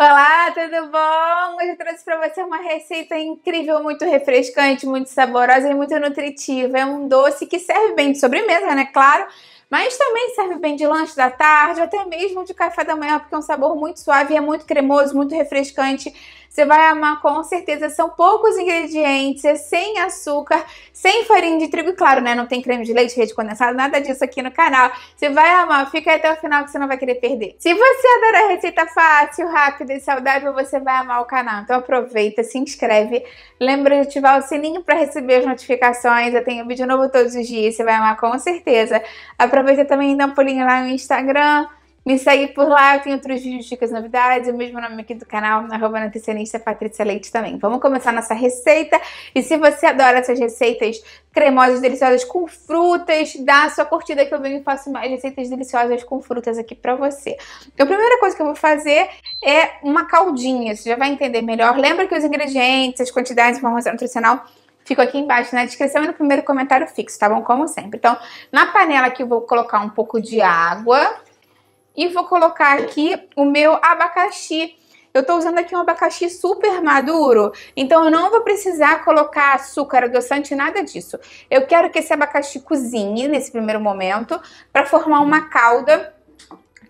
Olá, tudo bom? Hoje eu trouxe para você uma receita incrível, muito refrescante, muito saborosa e muito nutritiva. É um doce que serve bem de sobremesa, né? Claro, mas também serve bem de lanche da tarde, até mesmo de café da manhã, porque é um sabor muito suave, é muito cremoso, muito refrescante. Você vai amar com certeza. São poucos ingredientes, é sem açúcar, sem farinha de trigo. E claro, né? Não tem creme de leite, rede condensada, nada disso aqui no canal. Você vai amar. Fica até o final que você não vai querer perder. Se você adora a receita fácil, rápida e saudável, você vai amar o canal. Então aproveita, se inscreve. Lembra de ativar o sininho para receber as notificações. Eu tenho vídeo novo todos os dias. Você vai amar com certeza. Aproveita também e dá um pulinho lá no Instagram me segue por lá, eu tenho outros vídeos, dicas, novidades, o mesmo nome aqui do canal, arroba nutricionista Patrícia Leite também. Vamos começar nossa receita e se você adora essas receitas cremosas, deliciosas com frutas, dá a sua curtida que eu venho e faço mais receitas deliciosas com frutas aqui pra você. Então, a primeira coisa que eu vou fazer é uma caldinha, você já vai entender melhor. Lembra que os ingredientes, as quantidades, informação nutricional ficam aqui embaixo na descrição e no primeiro comentário fixo, tá bom? Como sempre. Então, na panela aqui eu vou colocar um pouco de água. E vou colocar aqui o meu abacaxi. Eu estou usando aqui um abacaxi super maduro, então eu não vou precisar colocar açúcar, adoçante, nada disso. Eu quero que esse abacaxi cozinhe nesse primeiro momento para formar uma calda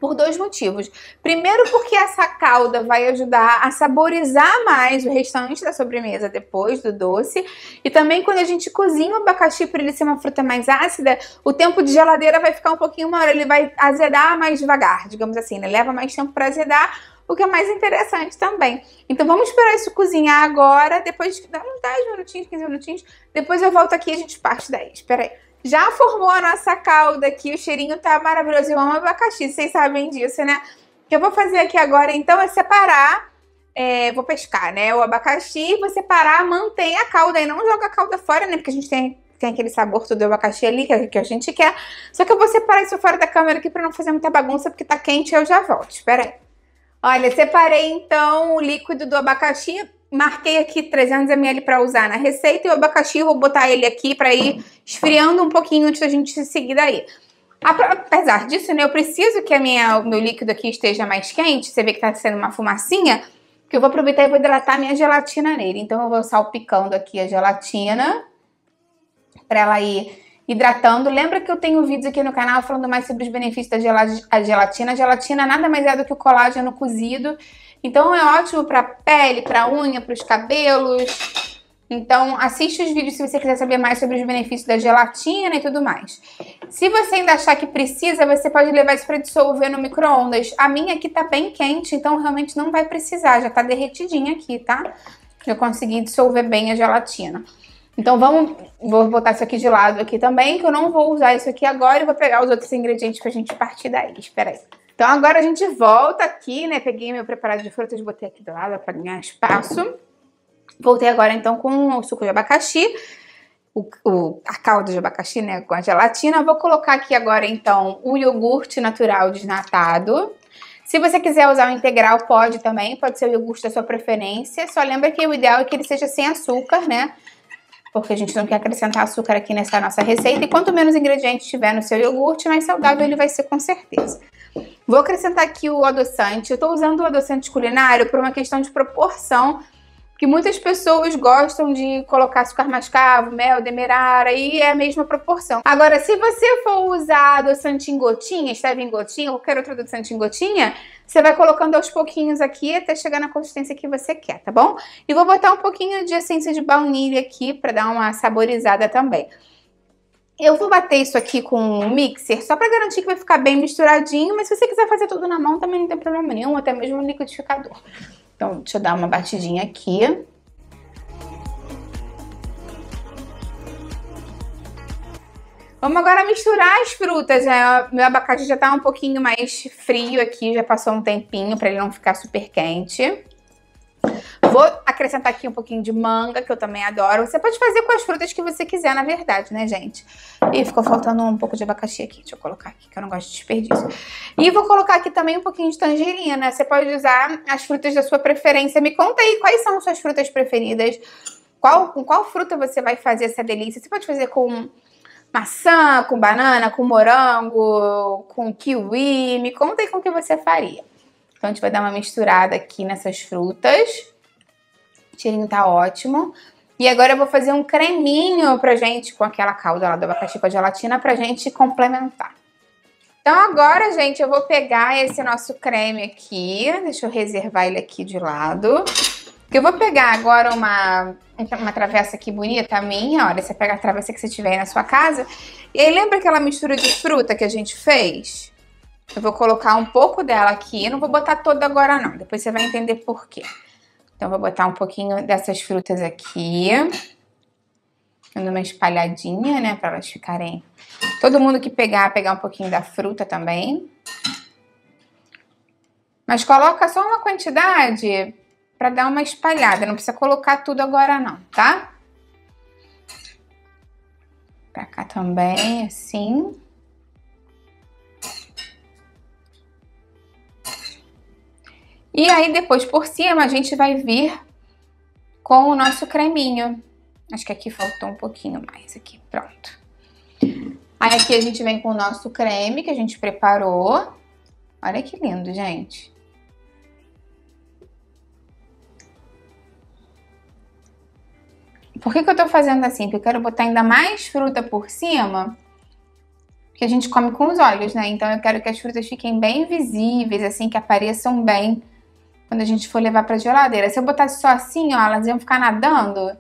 por dois motivos. Primeiro, porque essa calda vai ajudar a saborizar mais o restante da sobremesa depois do doce. E também, quando a gente cozinha o abacaxi para ele ser uma fruta mais ácida, o tempo de geladeira vai ficar um pouquinho maior, ele vai azedar mais devagar, digamos assim, né? Leva mais tempo para azedar o que é mais interessante também. Então vamos esperar isso cozinhar agora, depois dá uns 10 minutinhos, 15 minutinhos, depois eu volto aqui e a gente parte daí. Espera aí. Já formou a nossa calda aqui, o cheirinho tá maravilhoso. Eu amo abacaxi, vocês sabem disso, né? O que eu vou fazer aqui agora, então, é separar. É, vou pescar, né? O abacaxi, vou separar, mantém a calda e não joga a calda fora, né? Porque a gente tem, tem aquele sabor todo do abacaxi ali que, é que a gente quer. Só que eu vou separar isso fora da câmera aqui pra não fazer muita bagunça, porque tá quente e eu já volto. Espera aí. Olha, separei então o líquido do abacaxi marquei aqui 300 ml para usar na receita e o abacaxi vou botar ele aqui para ir esfriando um pouquinho antes da gente seguir daí. Apesar disso, né, eu preciso que a minha, o meu líquido aqui esteja mais quente, você vê que tá sendo uma fumacinha, que eu vou aproveitar e vou hidratar minha gelatina nele. Então eu vou salpicando aqui a gelatina para ela ir hidratando. Lembra que eu tenho vídeos aqui no canal falando mais sobre os benefícios da gelatina. A gelatina nada mais é do que o colágeno cozido. Então é ótimo para pele, para unha, para os cabelos. Então assiste os vídeos se você quiser saber mais sobre os benefícios da gelatina e tudo mais. Se você ainda achar que precisa, você pode levar isso para dissolver no micro-ondas. A minha aqui tá bem quente, então realmente não vai precisar, já tá derretidinha aqui, tá? Eu consegui dissolver bem a gelatina. Então vamos, vou botar isso aqui de lado aqui também, que eu não vou usar isso aqui agora e vou pegar os outros ingredientes pra gente partir daí. Espera aí. Então agora a gente volta aqui, né? Peguei meu preparado de frutas, botei aqui do lado para ganhar espaço. Voltei agora então com o suco de abacaxi, o, o, a calda de abacaxi, né? Com a gelatina. Vou colocar aqui agora então o iogurte natural desnatado. Se você quiser usar o integral, pode também, pode ser o iogurte da sua preferência. Só lembra que o ideal é que ele seja sem açúcar, né? porque a gente não quer acrescentar açúcar aqui nessa nossa receita. E quanto menos ingredientes tiver no seu iogurte, mais saudável ele vai ser com certeza. Vou acrescentar aqui o adoçante. Eu estou usando o adoçante culinário por uma questão de proporção, que muitas pessoas gostam de colocar açúcar mascavo, mel, demerara e é a mesma proporção. Agora, se você for usar adoçante em gotinha, esteve em gotinha, qualquer outro adoçante em gotinha, você vai colocando aos pouquinhos aqui até chegar na consistência que você quer, tá bom? E vou botar um pouquinho de essência de baunilha aqui para dar uma saborizada também. Eu vou bater isso aqui com o um mixer, só para garantir que vai ficar bem misturadinho, mas se você quiser fazer tudo na mão, também não tem problema nenhum, até mesmo no liquidificador. Então, deixa eu dar uma batidinha aqui. Vamos agora misturar as frutas. Né? Meu abacate já tá um pouquinho mais frio aqui, já passou um tempinho para ele não ficar super quente. Vou acrescentar aqui um pouquinho de manga, que eu também adoro. Você pode fazer com as frutas que você quiser, na verdade, né, gente? E ficou faltando um pouco de abacaxi aqui. Deixa eu colocar aqui, que eu não gosto de desperdício. E vou colocar aqui também um pouquinho de tangerina. Né? Você pode usar as frutas da sua preferência. Me conta aí quais são suas frutas preferidas. Qual, com qual fruta você vai fazer essa delícia? Você pode fazer com maçã, com banana, com morango, com kiwi. Me conta aí com o que você faria. Então, a gente vai dar uma misturada aqui nessas frutas tirinho tá ótimo. E agora eu vou fazer um creminho pra gente, com aquela calda lá do abacaxi com a gelatina, pra gente complementar. Então agora, gente, eu vou pegar esse nosso creme aqui, deixa eu reservar ele aqui de lado. Eu vou pegar agora uma, uma travessa aqui bonita, minha, olha, você pega a travessa que você tiver aí na sua casa. E aí lembra aquela mistura de fruta que a gente fez? Eu vou colocar um pouco dela aqui, eu não vou botar toda agora não, depois você vai entender por quê. Então, vou botar um pouquinho dessas frutas aqui. Dando uma espalhadinha, né? Pra elas ficarem... Todo mundo que pegar, pegar um pouquinho da fruta também. Mas coloca só uma quantidade pra dar uma espalhada. Não precisa colocar tudo agora não, tá? Pra cá também, assim. E aí depois por cima a gente vai vir com o nosso creminho. Acho que aqui faltou um pouquinho mais aqui, pronto. Aí aqui a gente vem com o nosso creme que a gente preparou. Olha que lindo, gente. Por que, que eu tô fazendo assim? Porque eu quero botar ainda mais fruta por cima. Porque a gente come com os olhos, né? Então eu quero que as frutas fiquem bem visíveis, assim, que apareçam bem quando a gente for levar a geladeira. Se eu botasse só assim, ó, elas iam ficar nadando.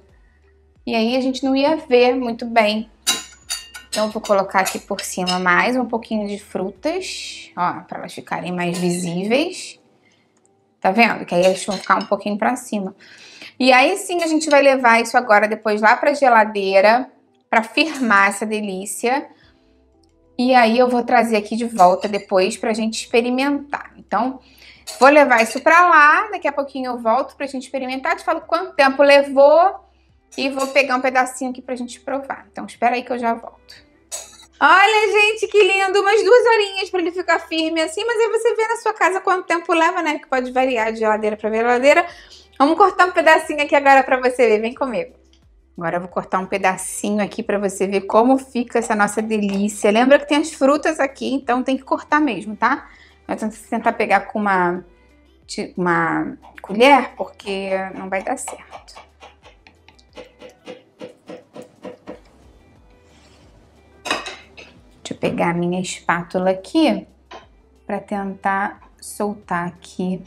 E aí a gente não ia ver muito bem. Então eu vou colocar aqui por cima mais um pouquinho de frutas, ó, para elas ficarem mais visíveis. Tá vendo? Que aí elas vão ficar um pouquinho para cima. E aí sim a gente vai levar isso agora depois lá a geladeira, para firmar essa delícia. E aí eu vou trazer aqui de volta depois pra gente experimentar. Então, Vou levar isso para lá, daqui a pouquinho eu volto para a gente experimentar, te falo quanto tempo levou e vou pegar um pedacinho aqui para a gente provar. Então espera aí que eu já volto. Olha, gente, que lindo! Umas duas horinhas para ele ficar firme assim, mas aí você vê na sua casa quanto tempo leva, né? Que pode variar de geladeira para geladeira. Vamos cortar um pedacinho aqui agora para você ver, vem comigo. Agora eu vou cortar um pedacinho aqui para você ver como fica essa nossa delícia. Lembra que tem as frutas aqui, então tem que cortar mesmo, Tá? Não adianta você tentar pegar com uma, uma colher, porque não vai dar certo. Deixa eu pegar a minha espátula aqui para tentar soltar aqui.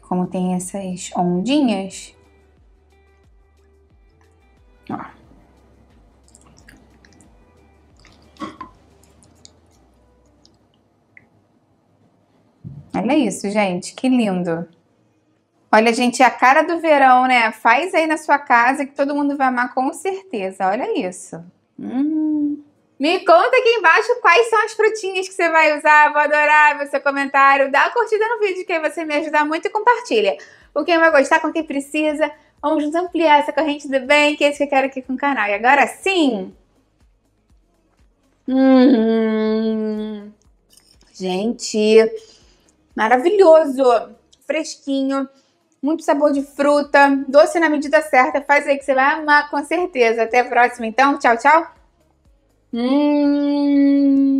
Como tem essas ondinhas, Olha isso, gente, que lindo. Olha, gente, a cara do verão, né? Faz aí na sua casa que todo mundo vai amar com certeza. Olha isso. Hum. Me conta aqui embaixo quais são as frutinhas que você vai usar. Vou adorar ver seu comentário. Dá uma curtida no vídeo que aí você me ajuda muito e compartilha. Com quem vai gostar, com quem precisa. Vamos ampliar essa corrente do bem, que é isso que eu quero aqui com o canal. E agora sim! Hum. Gente, Maravilhoso, fresquinho, muito sabor de fruta, doce na medida certa. Faz aí que você vai amar com certeza. Até a próxima, então. Tchau, tchau. Hum.